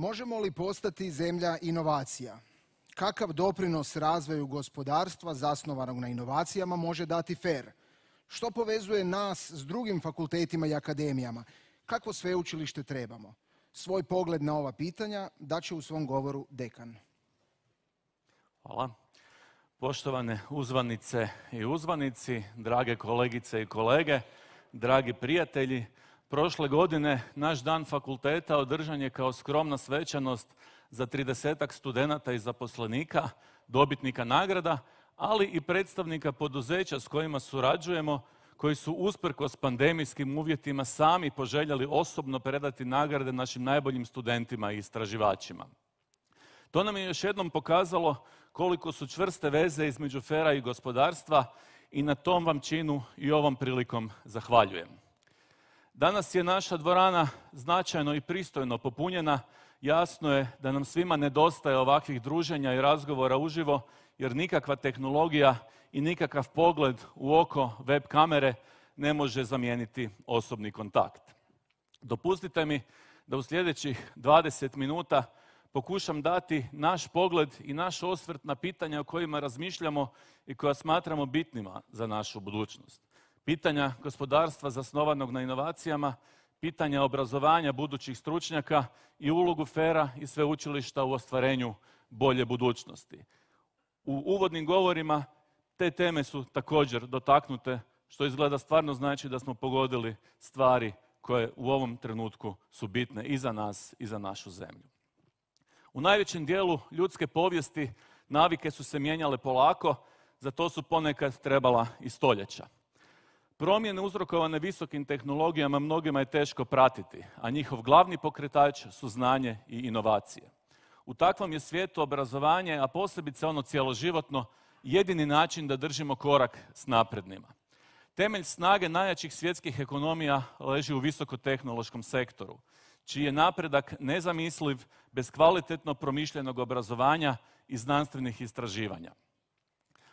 Možemo li postati zemlja inovacija? Kakav doprinos razvoju gospodarstva zasnovanog na inovacijama može dati FER? Što povezuje nas s drugim fakultetima i akademijama? Kakvo sveučilište trebamo? Svoj pogled na ova pitanja daće u svom govoru dekan. Hvala. Poštovane uzvanice i uzvanici, drage kolegice i kolege, dragi prijatelji, Prošle godine naš dan fakulteta održan je kao skromna svečanost za 30 studenata i zaposlenika, dobitnika nagrada, ali i predstavnika poduzeća s kojima surađujemo, koji su usprkos pandemijskim uvjetima sami poželjeli osobno predati nagrade našim najboljim studentima i istraživačima. To nam je još jednom pokazalo koliko su čvrste veze između fera i gospodarstva i na tom vam činu i ovom prilikom zahvaljujem. Danas je naša dvorana značajno i pristojno popunjena. Jasno je da nam svima nedostaje ovakvih druženja i razgovora uživo, jer nikakva tehnologija i nikakav pogled u oko web kamere ne može zamijeniti osobni kontakt. Dopustite mi da u sljedećih 20 minuta pokušam dati naš pogled i naš osvrt na pitanja o kojima razmišljamo i koja smatramo bitnima za našu budućnost pitanja gospodarstva zasnovanog na inovacijama, pitanja obrazovanja budućih stručnjaka i ulogu fera i sveučilišta u ostvarenju bolje budućnosti. U uvodnim govorima te teme su također dotaknute, što izgleda stvarno znači da smo pogodili stvari koje u ovom trenutku su bitne i za nas i za našu zemlju. U najvećem dijelu ljudske povijesti navike su se mijenjale polako, za to su ponekad trebala i stoljeća. Promjene uzrokovane visokim tehnologijama mnogima je teško pratiti, a njihov glavni pokretač su znanje i inovacije. U takvom je svijetu obrazovanje, a posebice ono cijeloživotno, jedini način da držimo korak s naprednima. Temelj snage najjačih svjetskih ekonomija leži u visokotehnološkom sektoru, čiji je napredak nezamisliv bez kvalitetno promišljenog obrazovanja i znanstvenih istraživanja.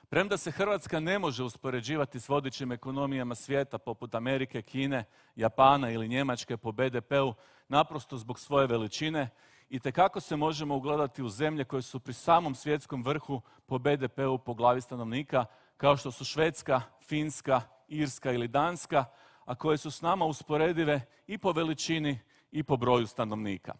Premda se Hrvatska ne može uspoređivati s vodećim ekonomijama svijeta poput Amerike, Kine, Japana ili Njemačke po BDP-u, naprosto zbog svoje veličine, i tekako se možemo ugledati u zemlje koje su pri samom svjetskom vrhu po BDP-u po glavi stanovnika, kao što su Švedska, Finska, Irska ili Danska, a koje su s nama usporedive i po veličini i po broju stanovnika.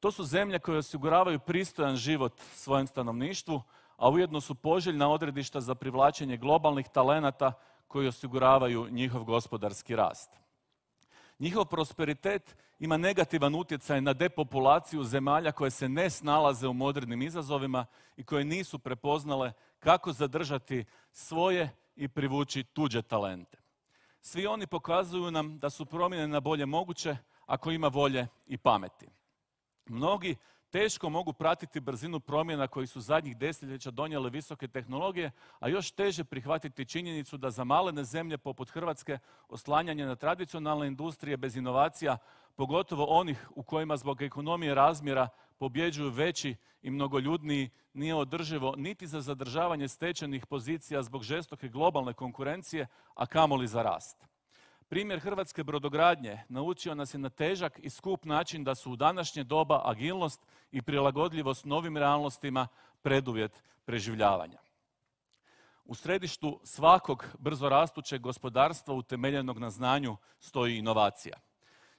To su zemlje koje osiguravaju pristojan život svojem stanovništvu, a ujedno su poželjna odredišta za privlačenje globalnih talenata koji osiguravaju njihov gospodarski rast. Njihov prosperitet ima negativan utjecaj na depopulaciju zemalja koje se ne snalaze u modernim izazovima i koje nisu prepoznale kako zadržati svoje i privući tuđe talente. Svi oni pokazuju nam da su promjene na bolje moguće ako ima volje i pameti. Mnogi teško mogu pratiti brzinu promjena koji su zadnjih desetljeća donijele visoke tehnologije, a još teže prihvatiti činjenicu da za malene zemlje poput Hrvatske oslanjanje na tradicionalne industrije bez inovacija, pogotovo onih u kojima zbog ekonomije razmjera pobjeđuju veći i mnogoljudniji, nije održivo niti za zadržavanje stečenih pozicija zbog žestoke globalne konkurencije, a kamoli za rast. Primjer hrvatske brodogradnje naučio nas je na težak i skup način da su u današnje doba agilnost i prilagodljivost novim realnostima preduvjet preživljavanja. U središtu svakog brzo rastućeg gospodarstva utemeljenog na znanju stoji inovacija.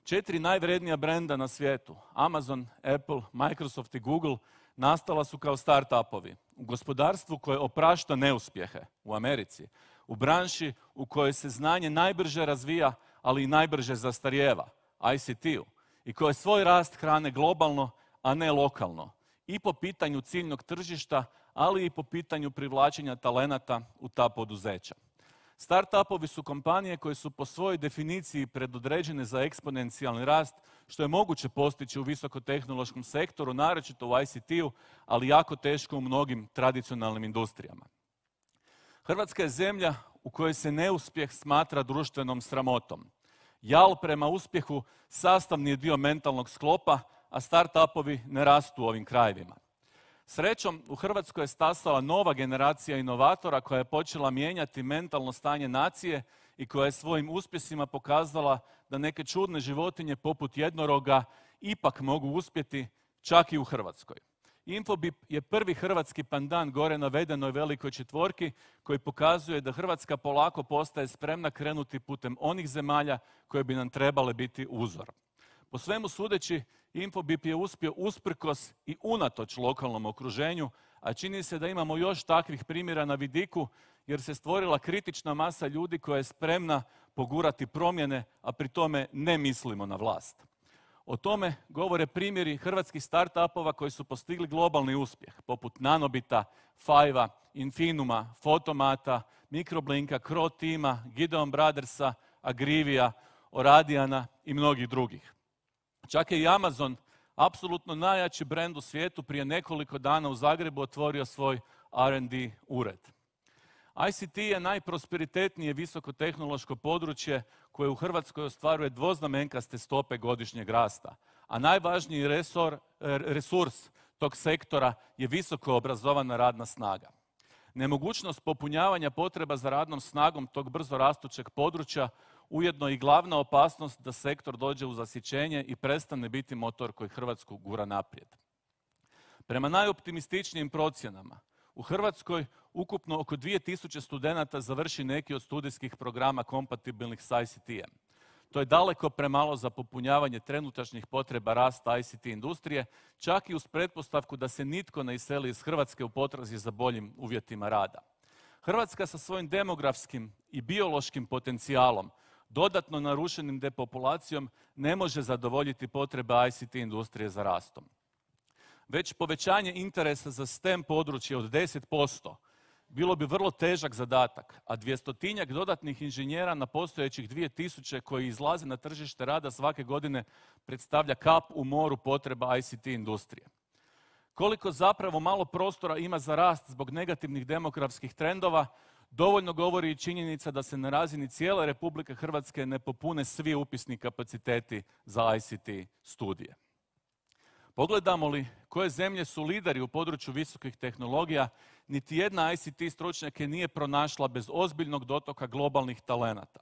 Četiri najvrednija brenda na svijetu, Amazon, Apple, Microsoft i Google, nastala su kao start-upovi u gospodarstvu koje oprašta neuspjehe u Americi, u branši u kojoj se znanje najbrže razvija, ali i najbrže zastarijeva, ICT-u, i koje svoj rast hrane globalno, a ne lokalno, i po pitanju ciljnog tržišta, ali i po pitanju privlačenja talenata u ta poduzeća. Startupovi su kompanije koje su po svojoj definiciji predodređene za eksponencijalni rast, što je moguće postići u visokotehnološkom sektoru, naročito u ICT-u, ali jako teško u mnogim tradicionalnim industrijama. Hrvatska je zemlja u kojoj se neuspjeh smatra društvenom sramotom. Jal prema uspjehu sastavni je dio mentalnog sklopa, a start-upovi ne rastu u ovim krajevima. Srećom, u Hrvatskoj je stasala nova generacija inovatora koja je počela mijenjati mentalno stanje nacije i koja je svojim uspjesima pokazala da neke čudne životinje poput jednoroga ipak mogu uspjeti čak i u Hrvatskoj. Infobip je prvi hrvatski pandan gore navedenoj velikoj četvorki koji pokazuje da Hrvatska polako postaje spremna krenuti putem onih zemalja koje bi nam trebale biti uzor. Po svemu sudeći, Infobip je uspio usprkos i unatoč lokalnom okruženju, a čini se da imamo još takvih primjera na vidiku, jer se stvorila kritična masa ljudi koja je spremna pogurati promjene, a pri tome ne mislimo na vlast. O tome govore primjeri hrvatskih startupova koji su postigli globalni uspjeh, poput Nanobita, Fajva, Infinuma, Fotomata, Mikroblinka, Crotima, Gideon Brothersa, Agrivija, Oradiana i mnogih drugih. Čak je i Amazon, apsolutno najjači brend u svijetu, prije nekoliko dana u Zagrebu otvorio svoj R&D ured. ICT je najprosperitetnije visokotehnološko područje koje u Hrvatskoj ostvaruje dvoznamenkaste stope godišnjeg rasta, a najvažniji resurs tog sektora je visoko obrazovana radna snaga. Nemogućnost popunjavanja potreba za radnom snagom tog brzo rastućeg područja ujedno i glavna opasnost da sektor dođe u zasićenje i prestane biti motor koji Hrvatsku gura naprijed. Prema najoptimističnijim procjenama, u Hrvatskoj ukupno oko 2000 studenata završi neki od studijskih programa kompatibilnih s ICT-em. To je daleko premalo za popunjavanje trenutačnih potreba rasta ICT industrije, čak i uz pretpostavku da se nitko ne iseli iz Hrvatske u potrazi za boljim uvjetima rada. Hrvatska sa svojim demografskim i biološkim potencijalom, dodatno narušenim depopulacijom, ne može zadovoljiti potrebe ICT industrije za rastom. Već povećanje interesa za STEM područje od 10% bilo bi vrlo težak zadatak, a dvjestotinjak dodatnih inženjera na postojećih 2000 koji izlaze na tržište rada svake godine predstavlja kap u moru potreba ICT industrije. Koliko zapravo malo prostora ima za rast zbog negativnih demografskih trendova, dovoljno govori i činjenica da se na razini cijele Republike Hrvatske ne popune svi upisni kapaciteti za ICT studije. Pogledamo li koje zemlje su lideri u području visokih tehnologija niti jedna ICT stručnjake nije pronašla bez ozbiljnog dotoka globalnih talenata.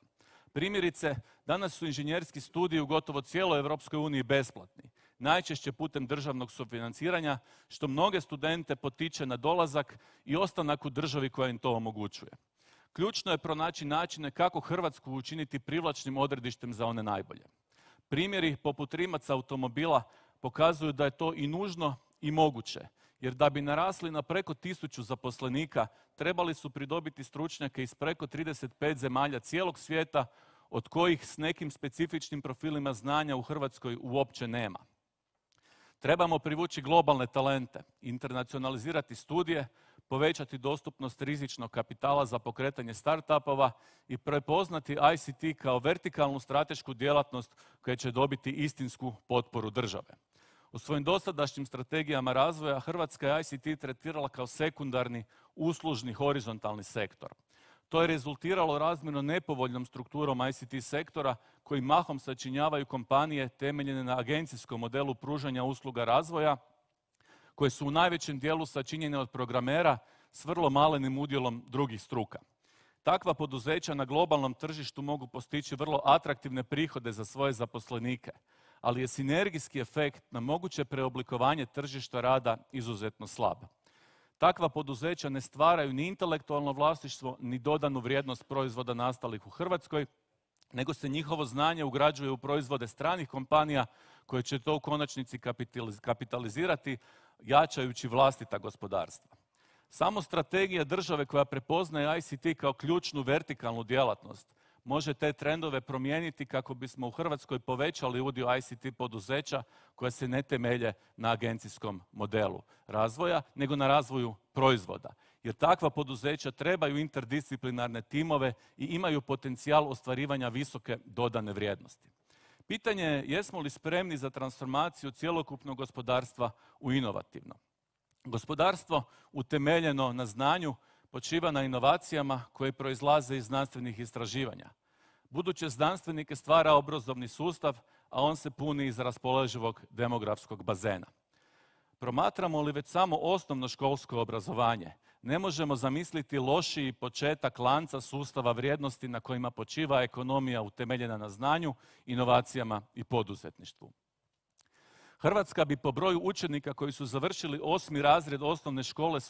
Primjerice, danas su inženjerski studiji u gotovo cijeloj Europskoj uniji besplatni, najčešće putem državnog sufinanciranja, što mnoge studente potiče na dolazak i ostanak u državi koja im to omogućuje. Ključno je pronaći načine kako Hrvatsku učiniti privlačnim odredištem za one najbolje. Primjeri poput rimaca automobila pokazuju da je to i nužno i moguće, jer da bi narasli na preko tisuću zaposlenika, trebali su pridobiti stručnjake iz preko 35 zemalja cijelog svijeta, od kojih s nekim specifičnim profilima znanja u Hrvatskoj uopće nema. Trebamo privući globalne talente, internacionalizirati studije, povećati dostupnost rizičnog kapitala za pokretanje startupova i prepoznati ICT kao vertikalnu stratešku djelatnost koja će dobiti istinsku potporu države. U svojim dosadašnjim strategijama razvoja Hrvatska je ICT tretirala kao sekundarni uslužni horizontalni sektor. To je rezultiralo razmjerno nepovoljnom strukturom ICT sektora koji mahom sačinjavaju kompanije temeljene na agencijskom modelu pružanja usluga razvoja koje su u najvećem dijelu sačinjene od programera s vrlo malenim udjelom drugih struka. Takva poduzeća na globalnom tržištu mogu postići vrlo atraktivne prihode za svoje zaposlenike ali je sinergijski efekt na moguće preoblikovanje tržišta rada izuzetno slab. Takva poduzeća ne stvaraju ni intelektualno vlasništvo, ni dodanu vrijednost proizvoda nastalih u Hrvatskoj, nego se njihovo znanje ugrađuje u proizvode stranih kompanija koje će to u konačnici kapitalizirati jačajući vlastita gospodarstva. Samo strategija države koja prepoznaje ICT kao ključnu vertikalnu djelatnost može te trendove promijeniti kako bismo u Hrvatskoj povećali udio ICT poduzeća koja se ne temelje na agencijskom modelu razvoja, nego na razvoju proizvoda. Jer takva poduzeća trebaju interdisciplinarne timove i imaju potencijal ostvarivanja visoke dodane vrijednosti. Pitanje je jesmo li spremni za transformaciju cjelokupnog gospodarstva u inovativno. Gospodarstvo utemeljeno na znanju počiva na inovacijama koje proizlaze iz znanstvenih istraživanja. Buduće znanstvenike stvara obrazovni sustav, a on se puni iz raspoloživog demografskog bazena. Promatramo li već samo osnovno školsko obrazovanje, ne možemo zamisliti lošiji početak lanca sustava vrijednosti na kojima počiva ekonomija utemeljena na znanju, inovacijama i poduzetništvu. Hrvatska bi po broju učenika koji su završili osmi razred osnovne škole s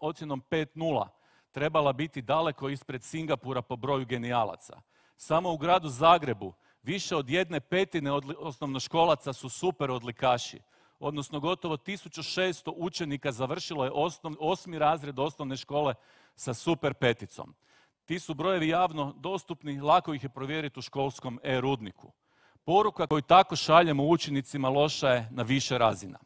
ocjenom 5.0 trebala biti daleko ispred Singapura po broju genijalaca. Samo u gradu Zagrebu više od jedne petine osnovnoškolaca su super odlikaši, odnosno gotovo 1600 učenika završilo je osmi razred osnovne škole sa super peticom. Ti su brojevi javno dostupni, lako ih je provjeriti u školskom e-rudniku. Poruka koju tako šaljemo učenicima loša je na više razina.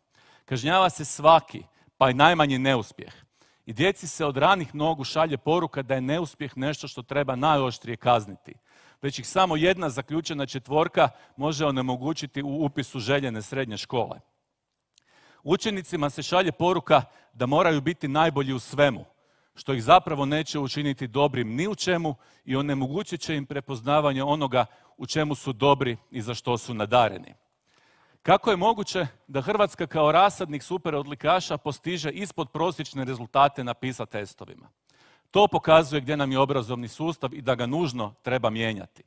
Kažnjava se svaki, pa i najmanji neuspjeh. I djeci se od ranih nogu šalje poruka da je neuspjeh nešto što treba najoštrije kazniti. Već ih samo jedna zaključena četvorka može onemogućiti u upisu željene srednje škole. Učenicima se šalje poruka da moraju biti najbolji u svemu, što ih zapravo neće učiniti dobrim ni u čemu i onemogućit će im prepoznavanje onoga u čemu su dobri i za što su nadareni. Kako je moguće da Hrvatska kao rasadnik super odlikaša postiže ispod prosječne rezultate na PISA testovima? To pokazuje gdje nam je obrazovni sustav i da ga nužno treba mijenjati.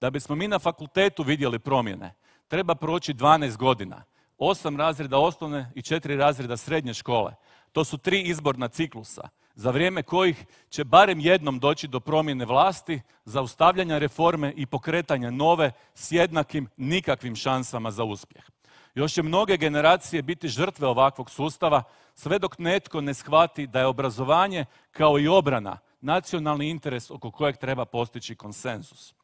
Da bismo mi na fakultetu vidjeli promjene, treba proći 12 godina, 8 razreda osnovne i 4 razreda srednje škole. To su tri izborna ciklusa za vrijeme kojih će barem jednom doći do promjene vlasti, zaustavljanja reforme i pokretanja nove s jednakim nikakvim šansama za uspjeh. Još će mnoge generacije biti žrtve ovakvog sustava sve dok netko ne shvati da je obrazovanje kao i obrana nacionalni interes oko kojeg treba postići konsenzus.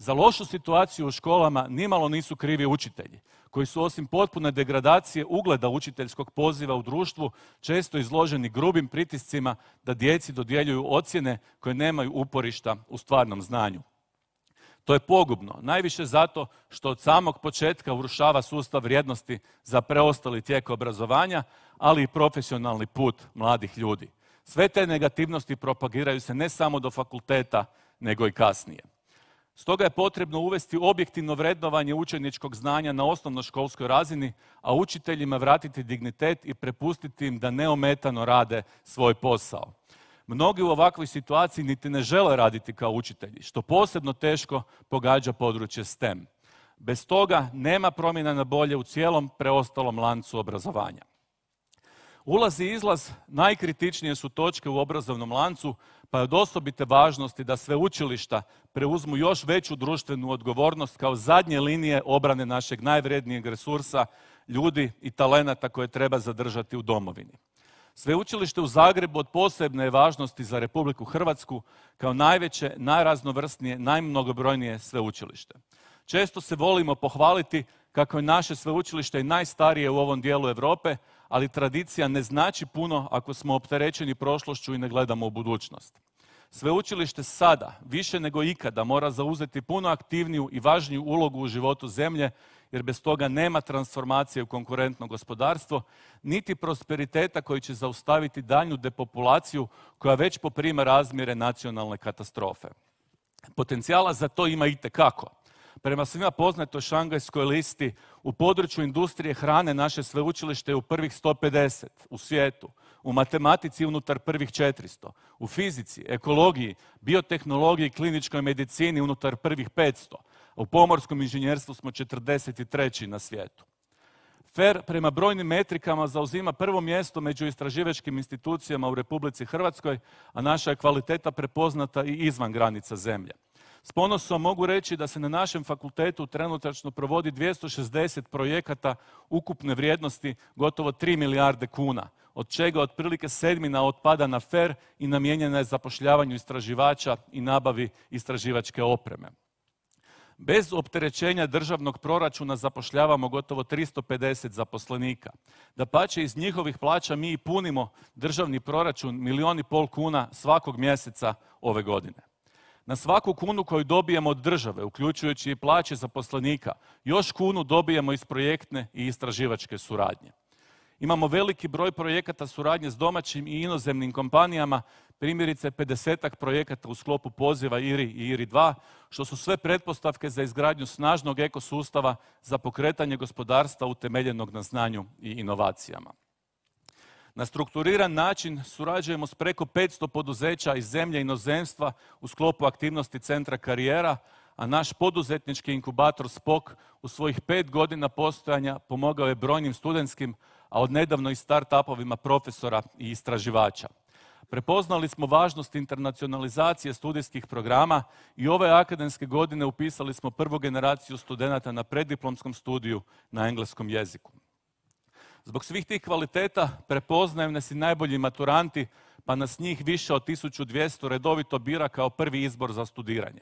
Za lošu situaciju u školama nimalo nisu krivi učitelji, koji su osim potpune degradacije ugleda učiteljskog poziva u društvu često izloženi grubim pritiscima da djeci dodjeljuju ocjene koje nemaju uporišta u stvarnom znanju. To je pogubno, najviše zato što od samog početka urušava sustav vrijednosti za preostali tijek obrazovanja, ali i profesionalni put mladih ljudi. Sve te negativnosti propagiraju se ne samo do fakulteta, nego i kasnije. Stoga je potrebno uvesti objektivno vrednovanje učeničkog znanja na osnovnoškolskoj razini, a učiteljima vratiti dignitet i prepustiti im da neometano rade svoj posao. Mnogi u ovakvoj situaciji niti ne žele raditi kao učitelji, što posebno teško pogađa područje STEM. Bez toga nema promjena na bolje u cijelom preostalom lancu obrazovanja. Ulaz i izlaz najkritičnije su točke u obrazovnom lancu, pa je od osobite važnosti da sve učilišta preuzmu još veću društvenu odgovornost kao zadnje linije obrane našeg najvrednijeg resursa, ljudi i talenata koje treba zadržati u domovini. Sveučilište u Zagrebu od posebne je važnosti za Republiku Hrvatsku kao najveće, najraznovrsnije, najmnogobrojnije sveučilište. Često se volimo pohvaliti kako je naše sveučilište i najstarije u ovom dijelu Europe, ali tradicija ne znači puno ako smo opterećeni prošlošću i ne gledamo u budućnost. Sveučilište sada, više nego ikada, mora zauzeti puno aktivniju i važniju ulogu u životu zemlje, jer bez toga nema transformacije u konkurentno gospodarstvo, niti prosperiteta koji će zaustaviti daljnju depopulaciju koja već poprima razmjere nacionalne katastrofe. Potencijala za to ima itekako. kako. Prema svima poznatoj šangajskoj listi, u području industrije hrane naše sveučilište je u prvih 150 u svijetu, u matematici unutar prvih 400, u fizici, ekologiji, biotehnologiji i kliničkoj medicini unutar prvih 500, u pomorskom inženjerstvu smo 43. na svijetu. FER prema brojnim metrikama zauzima prvo mjesto među istraživačkim institucijama u Republici Hrvatskoj, a naša je kvaliteta prepoznata i izvan granica zemlje. S ponosom mogu reći da se na našem fakultetu trenutačno provodi 260 projekata ukupne vrijednosti gotovo 3 milijarde kuna, od čega otprilike sedmina otpada na FER i namijenjena je zapošljavanju istraživača i nabavi istraživačke opreme. Bez opterećenja državnog proračuna zapošljavamo gotovo 350 zaposlenika. Da pače iz njihovih plaća mi i punimo državni proračun milijun i pol kuna svakog mjeseca ove godine na svaku kunu koju dobijemo od države, uključujući i plaće zaposlenika, još kunu dobijemo iz projektne i istraživačke suradnje. Imamo veliki broj projekata suradnje s domaćim i inozemnim kompanijama, primjerice 50 projekata u sklopu poziva IRI i IRI 2, što su sve pretpostavke za izgradnju snažnog ekosustava za pokretanje gospodarstva utemeljenog na znanju i inovacijama. Na strukturiran način surađujemo s preko 500 poduzeća iz zemlje inozemstva u sklopu aktivnosti Centra karijera, a naš poduzetnički inkubator SPOK u svojih pet godina postojanja pomogao je brojnim studentskim, a odnedavno i start-upovima profesora i istraživača. Prepoznali smo važnost internacionalizacije studijskih programa i ove akademske godine upisali smo prvu generaciju studenata na preddiplomskom studiju na engleskom jeziku. Zbog svih tih kvaliteta prepoznaju nas i najbolji maturanti, pa nas njih više od 1200 redovito bira kao prvi izbor za studiranje.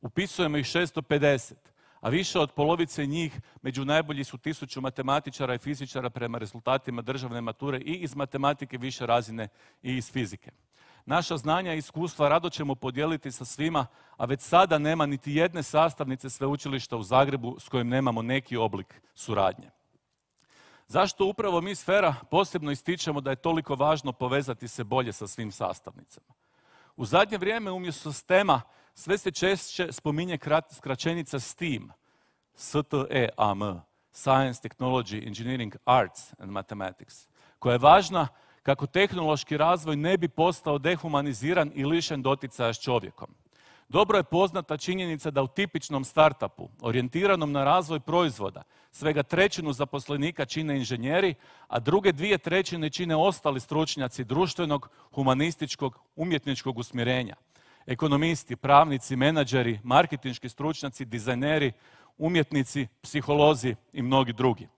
Upisujemo ih 650, a više od polovice njih među najbolji su tisuću matematičara i fizičara prema rezultatima državne mature i iz matematike više razine i iz fizike. Naša znanja i iskustva rado ćemo podijeliti sa svima, a već sada nema niti jedne sastavnice sveučilišta u Zagrebu s kojim nemamo neki oblik suradnje. Zašto upravo mi sfera posebno ističemo da je toliko važno povezati se bolje sa svim sastavnicama? U zadnje vrijeme umjesto STEMA sve se češće spominje skraćenica STEAM, e Science, Technology, Engineering, Arts and Mathematics, koja je važna kako tehnološki razvoj ne bi postao dehumaniziran i lišen doticaja s čovjekom. Dobro je poznata činjenica da u tipičnom startupu, orijentiranom na razvoj proizvoda, svega trećinu zaposlenika čine inženjeri, a druge dvije trećine čine ostali stručnjaci društvenog, humanističkog, umjetničkog usmjerenja. Ekonomisti, pravnici, menadžeri, marketinški stručnjaci, dizajneri, umjetnici, psiholozi i mnogi drugi.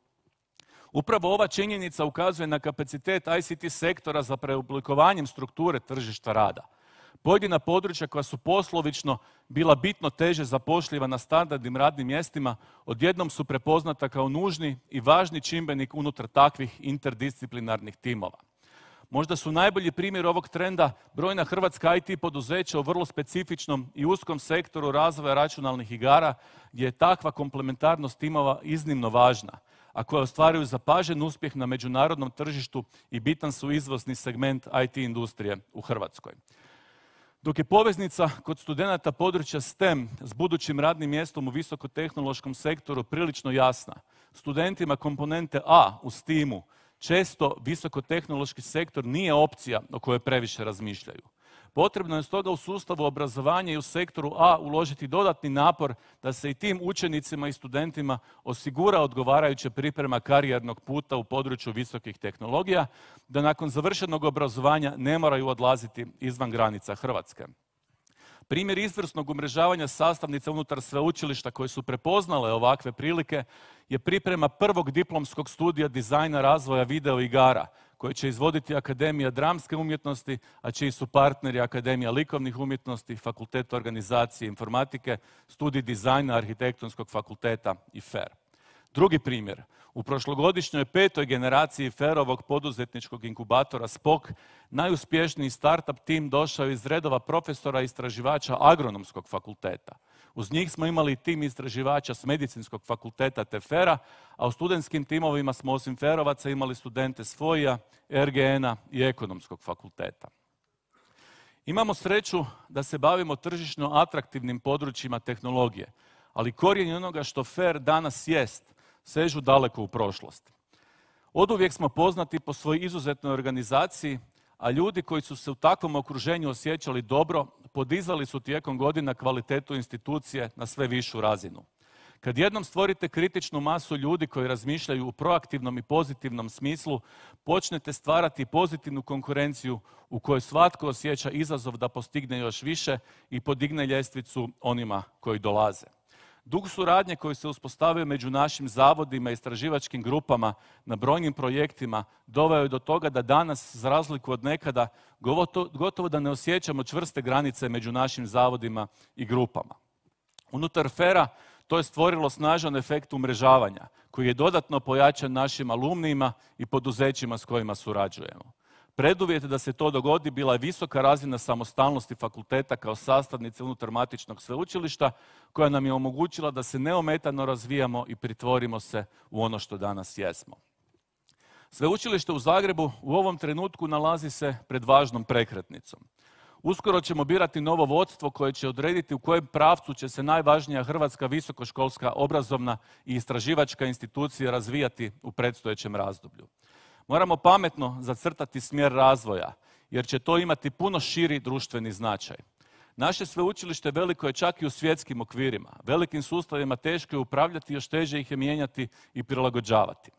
Upravo ova činjenica ukazuje na kapacitet ICT sektora za preoblikovanjem strukture tržišta rada – pojedina područja koja su poslovično bila bitno teže zapošljiva na standardnim radnim mjestima, odjednom su prepoznata kao nužni i važni čimbenik unutar takvih interdisciplinarnih timova. Možda su najbolji primjer ovog trenda brojna hrvatska IT poduzeća u vrlo specifičnom i uskom sektoru razvoja računalnih igara, gdje je takva komplementarnost timova iznimno važna, a koja ostvaruju zapažen uspjeh na međunarodnom tržištu i bitan su izvozni segment IT industrije u Hrvatskoj. Dok je poveznica kod studenata područja STEM s budućim radnim mjestom u visokotehnološkom sektoru prilično jasna, studentima komponente A u STEAM-u često visokotehnološki sektor nije opcija o kojoj previše razmišljaju. Potrebno je stoga u sustavu obrazovanja i u sektoru A uložiti dodatni napor da se i tim učenicima i studentima osigura odgovarajuća priprema karijernog puta u području visokih tehnologija, da nakon završenog obrazovanja ne moraju odlaziti izvan granica Hrvatske. Primjer izvrsnog umrežavanja sastavnica unutar sveučilišta koje su prepoznale ovakve prilike je priprema prvog diplomskog studija dizajna razvoja videoigara – koje će izvoditi Akademija dramske umjetnosti, a čiji su partneri Akademija likovnih umjetnosti, Fakultet organizacije informatike, studij dizajna arhitektonskog fakulteta i FER. Drugi primjer, u prošlogodišnjoj petoj generaciji Ferovog poduzetničkog inkubatora SPOK najuspješniji startup tim došao iz redova profesora istraživača agronomskog fakulteta. Uz njih smo imali tim istraživača s medicinskog fakulteta Tefera, a u studentskim timovima smo osim Ferovaca imali studente s foi RGN-a i ekonomskog fakulteta. Imamo sreću da se bavimo tržišno atraktivnim područjima tehnologije, ali korijen onoga što FER danas jest sežu daleko u prošlost. Od uvijek smo poznati po svoj izuzetnoj organizaciji, a ljudi koji su se u takvom okruženju osjećali dobro, podizali su tijekom godina kvalitetu institucije na sve višu razinu. Kad jednom stvorite kritičnu masu ljudi koji razmišljaju u proaktivnom i pozitivnom smislu, počnete stvarati pozitivnu konkurenciju u kojoj svatko osjeća izazov da postigne još više i podigne ljestvicu onima koji dolaze. Dug suradnje koji se uspostavio među našim zavodima i istraživačkim grupama na brojnim projektima doveo je do toga da danas, za razliku od nekada, gotovo da ne osjećamo čvrste granice među našim zavodima i grupama. Unutar fera to je stvorilo snažan efekt umrežavanja koji je dodatno pojačan našim alumnijima i poduzećima s kojima surađujemo. Preduvjet da se to dogodi bila je visoka razina samostalnosti fakulteta kao sastavnice unutar matičnog sveučilišta koja nam je omogućila da se neometano razvijamo i pritvorimo se u ono što danas jesmo. Sveučilište u Zagrebu u ovom trenutku nalazi se pred važnom prekretnicom. Uskoro ćemo birati novo vodstvo koje će odrediti u kojem pravcu će se najvažnija hrvatska visokoškolska obrazovna i istraživačka institucija razvijati u predstojećem razdoblju. Moramo pametno zacrtati smjer razvoja, jer će to imati puno širi društveni značaj. Naše sveučilište veliko je čak i u svjetskim okvirima. Velikim sustavima teško je upravljati, još teže ih je mijenjati i prilagođavati.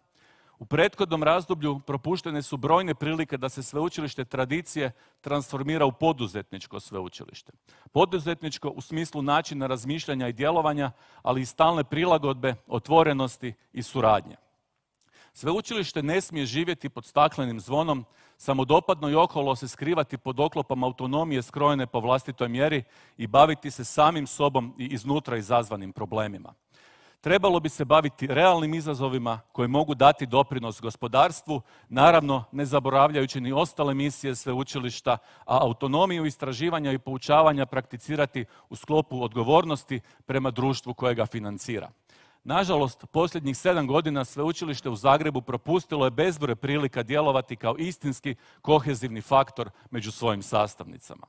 U prethodnom razdoblju propuštene su brojne prilike da se sveučilište tradicije transformira u poduzetničko sveučilište. Poduzetničko u smislu načina razmišljanja i djelovanja, ali i stalne prilagodbe, otvorenosti i suradnje. Sveučilište ne smije živjeti pod staklenim zvonom, samodopadno i okolo se skrivati pod oklopom autonomije skrojene po vlastitoj mjeri i baviti se samim sobom i iznutra izazvanim problemima. Trebalo bi se baviti realnim izazovima koji mogu dati doprinos gospodarstvu, naravno ne zaboravljajući ni ostale misije sveučilišta, a autonomiju istraživanja i poučavanja prakticirati u sklopu odgovornosti prema društvu koje ga financira. Nažalost, posljednjih sedam godina sveučilište u Zagrebu propustilo je bezbroj prilika djelovati kao istinski kohezivni faktor među svojim sastavnicama.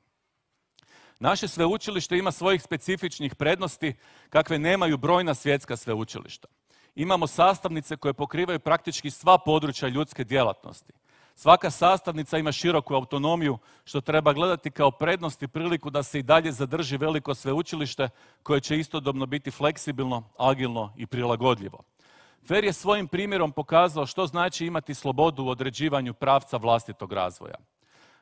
Naše sveučilište ima svojih specifičnih prednosti kakve nemaju brojna svjetska sveučilišta. Imamo sastavnice koje pokrivaju praktički sva područja ljudske djelatnosti. Svaka sastavnica ima široku autonomiju, što treba gledati kao prednost i priliku da se i dalje zadrži veliko sveučilište koje će istodobno biti fleksibilno, agilno i prilagodljivo. Fer je svojim primjerom pokazao što znači imati slobodu u određivanju pravca vlastitog razvoja.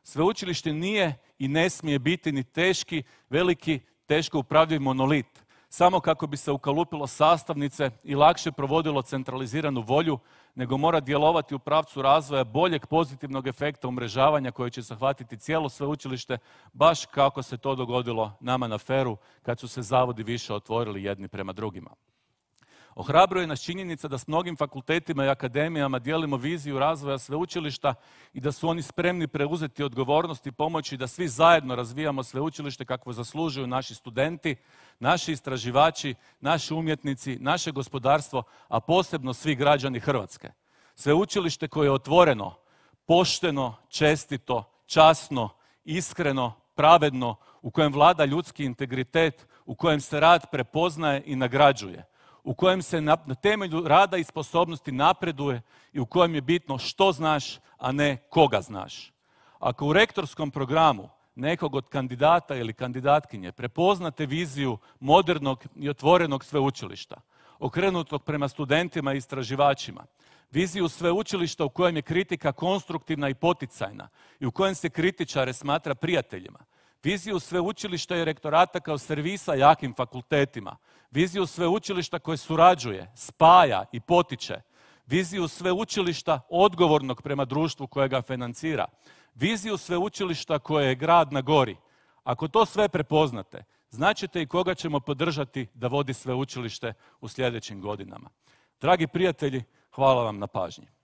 Sveučilište nije i ne smije biti ni teški, veliki, teško upravljiv monolit, samo kako bi se ukalupilo sastavnice i lakše provodilo centraliziranu volju, nego mora djelovati u pravcu razvoja boljeg pozitivnog efekta umrežavanja koje će zahvatiti cijelo sveučilište, baš kako se to dogodilo nama na feru kad su se zavodi više otvorili jedni prema drugima. Ohrabruje nas činjenica da s mnogim fakultetima i akademijama dijelimo viziju razvoja sveučilišta i da su oni spremni preuzeti odgovornost i pomoći da svi zajedno razvijamo sveučilište kako zaslužuju naši studenti, naši istraživači, naši umjetnici, naše gospodarstvo, a posebno svi građani Hrvatske. Sveučilište koje je otvoreno, pošteno, čestito, časno, iskreno, pravedno, u kojem vlada ljudski integritet, u kojem se rad prepoznaje i nagrađuje – u kojem se na, temelju rada i sposobnosti napreduje i u kojem je bitno što znaš, a ne koga znaš. Ako u rektorskom programu nekog od kandidata ili kandidatkinje prepoznate viziju modernog i otvorenog sveučilišta, okrenutog prema studentima i istraživačima, viziju sveučilišta u kojem je kritika konstruktivna i poticajna i u kojem se kritičare smatra prijateljima, viziju sveučilišta i rektorata kao servisa jakim fakultetima, viziju sveučilišta koje surađuje, spaja i potiče, viziju sveučilišta odgovornog prema društvu koje ga financira, viziju sveučilišta koje je grad na gori. Ako to sve prepoznate, značite i koga ćemo podržati da vodi sveučilište u sljedećim godinama. Dragi prijatelji, hvala vam na pažnji.